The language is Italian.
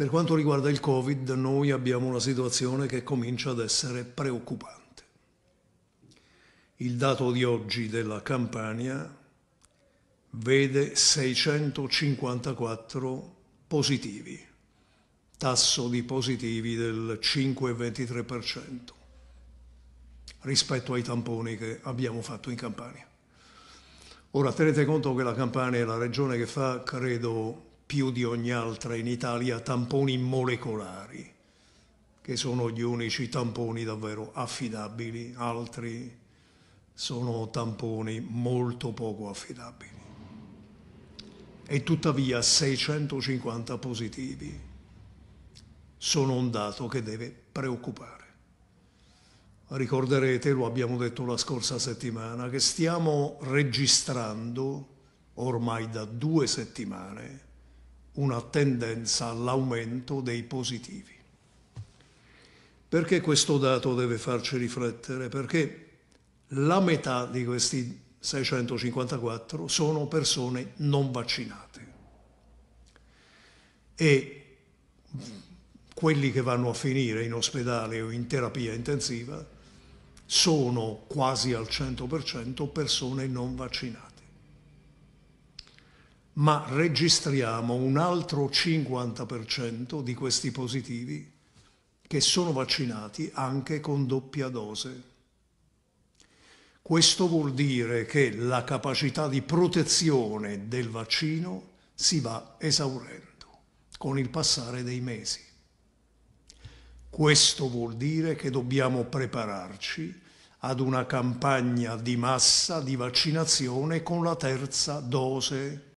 Per quanto riguarda il Covid, noi abbiamo una situazione che comincia ad essere preoccupante. Il dato di oggi della Campania vede 654 positivi, tasso di positivi del 5,23% rispetto ai tamponi che abbiamo fatto in Campania. Ora tenete conto che la Campania è la regione che fa, credo, più di ogni altra in Italia tamponi molecolari, che sono gli unici tamponi davvero affidabili, altri sono tamponi molto poco affidabili. E tuttavia 650 positivi sono un dato che deve preoccupare. Ricorderete, lo abbiamo detto la scorsa settimana, che stiamo registrando ormai da due settimane una tendenza all'aumento dei positivi. Perché questo dato deve farci riflettere? Perché la metà di questi 654 sono persone non vaccinate e quelli che vanno a finire in ospedale o in terapia intensiva sono quasi al 100% persone non vaccinate ma registriamo un altro 50% di questi positivi che sono vaccinati anche con doppia dose. Questo vuol dire che la capacità di protezione del vaccino si va esaurendo con il passare dei mesi. Questo vuol dire che dobbiamo prepararci ad una campagna di massa di vaccinazione con la terza dose.